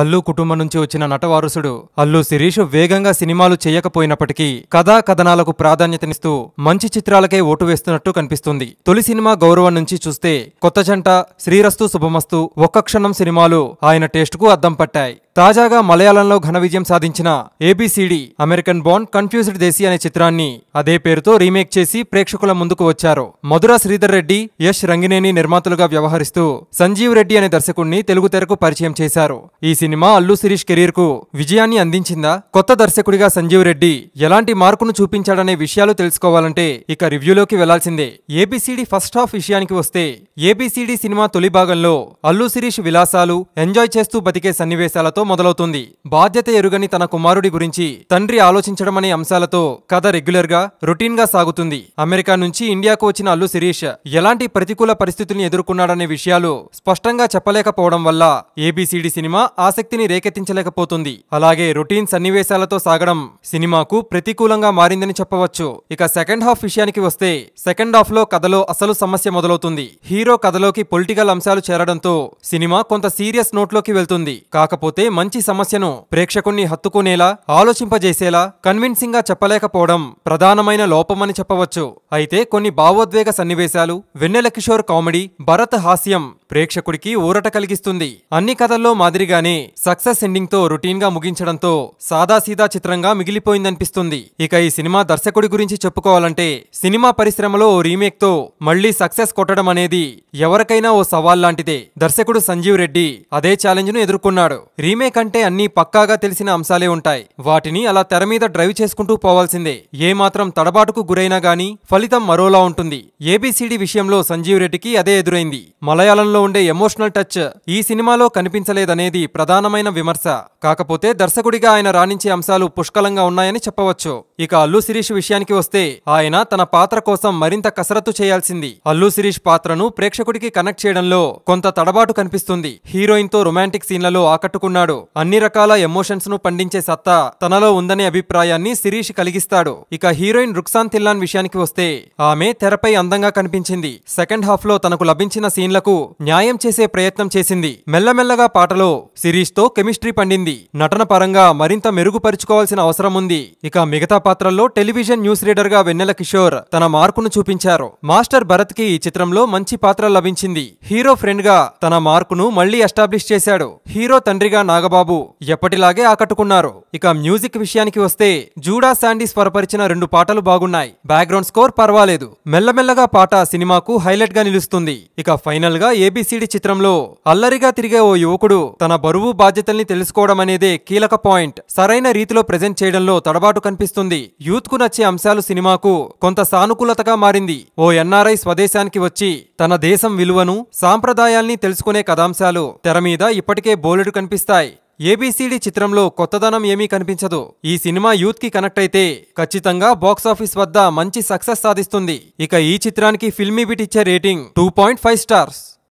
అల్లు కుటుంబం నుంచి వచ్చిన నటవారసుడు అల్లు శిరీష్ వేగంగా సినిమాలు చేయకపోయినప్పటికీ కథా కథనాలకు ప్రాధాన్యతనిస్తూ మంచి చిత్రాలకే ఓటు వేస్తున్నట్టు కనిపిస్తుంది తొలి సినిమా గౌరవం నుంచి చూస్తే కొత్త జంట శ్రీరస్తు శుభమస్తు ఒక్క క్షణం సినిమాలు ఆయన టేస్టుకు అద్దం పట్టాయి తాజాగా మలయాళంలో ఘన విజయం సాధించిన ఏబిసిడి అమెరికన్ బాండ్ కన్ఫ్యూజ్డ్ దేశీ అనే చిత్రాన్ని అదే పేరుతో రీమేక్ చేసి ప్రేక్షకుల ముందుకు వచ్చారు మధుర శ్రీధర్ రెడ్డి యశ్ రంగినేని నిర్మాతలుగా వ్యవహరిస్తూ సంజీవ్ రెడ్డి అనే దర్శకుణ్ణి తెలుగు తెరకు పరిచయం చేశారు ఈ సినిమా అల్లు శిరీష్ కెరీర్ కు విజయాన్ని అందించిందా కొత్త దర్శకుడిగా సంజీవ్ రెడ్డి ఎలాంటి మార్కును చూపించాడనే విషయాలు తెలుసుకోవాలంటే ఇక రివ్యూలోకి వెళ్లాల్సిందే ఏబిసిడి ఫస్ట్ హాఫ్ విషయానికి వస్తే ఏబిసిడి సినిమా తొలి భాగంలో అల్లు శిరీష్ విలాసాలు ఎంజాయ్ చేస్తూ బతికే సన్నివేశాలతో మొదలవుతుంది బాధ్యత ఎరుగని తన కుమారుడి గురించి తండ్రి ఆలోచించడమనే అంశాలతో కథ రెగ్యులర్ గా రొటీన్ గా సాగుతుంది అమెరికా నుంచి ఇండియాకు వచ్చిన అల్లు శిరీష్ ఎలాంటి ప్రతికూల పరిస్థితుల్ని ఎదుర్కొన్నాడనే విషయాలు స్పష్టంగా చెప్పలేకపోవడం వల్ల ఏబిసిడి సినిమా ఆసక్తిని రేకెత్తించలేకపోతుంది అలాగే రొటీన్ సన్నివేశాలతో సాగడం సినిమాకు ప్రతికూలంగా మారిందని చెప్పవచ్చు ఇక సెకండ్ హాఫ్ విషయానికి వస్తే సెకండ్ హాఫ్ లో కథలో అసలు సమస్య మొదలవుతుంది హీరో కథలోకి పొలిటికల్ అంశాలు చేరడంతో సినిమా కొంత సీరియస్ నోట్లోకి వెళ్తుంది కాకపోతే మంచి సమస్యను ప్రేక్షకుణ్ణి హత్తుకునేలా ఆలోచింపజేసేలా గా చెప్పలేకపోవడం ప్రధానమైన లోపమని చెప్పవచ్చు అయితే కొన్ని భావోద్వేగ సన్నివేశాలు వెన్నెల కిషోర్ కామెడీ భరత్ హాస్యం ప్రేక్షకుడికి ఊరట కలిగిస్తుంది అన్ని కథల్లో మాదిరిగానే సక్సెస్ ఎండింగ్తో గా ముగించడంతో సాదాసీదా చిత్రంగా మిగిలిపోయిందనిపిస్తుంది ఇక ఈ సినిమా దర్శకుడి గురించి చెప్పుకోవాలంటే సినిమా పరిశ్రమలో ఓ రీమేక్తో మళ్లీ సక్సెస్ కొట్టడం అనేది ఎవరికైనా ఓ సవాల్ లాంటిదే దర్శకుడు సంజీవ్ రెడ్డి అదే ఛాలెంజ్ను ఎదుర్కొన్నాడు రీమేక్ అంటే అన్నీ పక్కాగా తెలిసిన అంశాలే ఉంటాయి వాటిని అలా తెర మీద డ్రైవ్ చేసుకుంటూ పోవాల్సిందే ఏమాత్రం తడబాటుకు గురైనా గాని ఫలితం మరోలా ఉంటుంది ఏబీసీడీ విషయంలో సంజీవ్ రెడ్డికి అదే ఎదురైంది మలయాళంలో ఉండే ఎమోషనల్ టచ్ ఈ సినిమాలో కనిపించలేదనేది ప్రధానమైన విమర్శ కాకపోతే దర్శకుడిగా ఆయన రాణించే అంశాలు పుష్కలంగా ఉన్నాయని చెప్పవచ్చు ఇక అల్లు శిరీష్ విషయానికి వస్తే ఆయన తన పాత్ర కోసం మరింత కసరత్తు చేయాల్సింది అల్లు శిరీష్ పాత్రను ప్రేక్షకుడికి కనెక్ట్ చేయడంలో కొంత తడబాటు కనిపిస్తుంది హీరోయిన్ తో రొమాంటిక్ సీన్లలో ఆకట్టుకున్నాడు అన్ని రకాల ఎమోషన్స్ ను పండించే సత్తా తనలో ఉందనే అభిప్రాయాన్ని శిరీష్ కలిగిస్తాడు ఇక హీరోయిన్ రుక్సాన్ తిల్లాన్ విషయానికి వస్తే ఆమె తెరపై అందంగా కనిపించింది సెకండ్ హాఫ్ లో తనకు లభించిన సీన్లకు న్యాయం చేసే ప్రయత్నం చేసింది మెల్లమెల్లగా పాటలో సిరీస్తో కెమిస్ట్రీ పండింది నటన పరంగా మరింత మెరుగుపరుచుకోవాల్సిన అవసరం ఉంది ఇక మిగతా పాత్రల్లో టెలివిజన్ న్యూస్ రీడర్గా వెన్నెల కిషోర్ తన మార్కును చూపించారు మాస్టర్ భరత్కి ఈ చిత్రంలో మంచి పాత్ర లభించింది హీరో ఫ్రెండ్గా తన మార్కును మళ్లీ ఎస్టాబ్లిష్ చేశాడు హీరో తండ్రిగా నాగబాబు ఎప్పటిలాగే ఆకట్టుకున్నారు ఇక మ్యూజిక్ విషయానికి వస్తే జూడా శాండీ స్వరపరిచిన రెండు పాటలు బాగున్నాయి బ్యాక్గ్రౌండ్ స్కోర్ పర్వాలేదు మెల్లమెల్లగా పాట సినిమాకు హైలైట్ గా నిలుస్తుంది ఇక ఫైనల్ గా ఏబిసిడి చిత్రంలో అల్లరిగా తిరిగే ఓ యువకుడు తన బరువు బాధ్యతల్ని తెలుసుకోవడం అనేదే కీలక పాయింట్ సరైన రీతిలో ప్రజెంట్ చేయడంలో తడబాటు కనిపిస్తుంది యూత్ కు నచ్చే అంశాలు సినిమాకు కొంత సానుకూలతగా మారింది ఓ ఎన్ఆర్ఐ స్వదేశానికి వచ్చి తన దేశం విలువను సాంప్రదాయాల్ని తెలుసుకునే కథాంశాలు తెర మీద ఇప్పటికే బోలెడు కనిపిస్తాయి ఏబీసీడీ చిత్రంలో కొత్తదనం ఏమీ కనిపించదు ఈ సినిమా యూత్ కి కనెక్ట్ అయితే ఖచ్చితంగా బాక్సాఫీస్ వద్ద మంచి సక్సెస్ సాధిస్తుంది ఇక ఈ చిత్రానికి ఫిల్మీ బిట్ ఇచ్చే rating two point five stars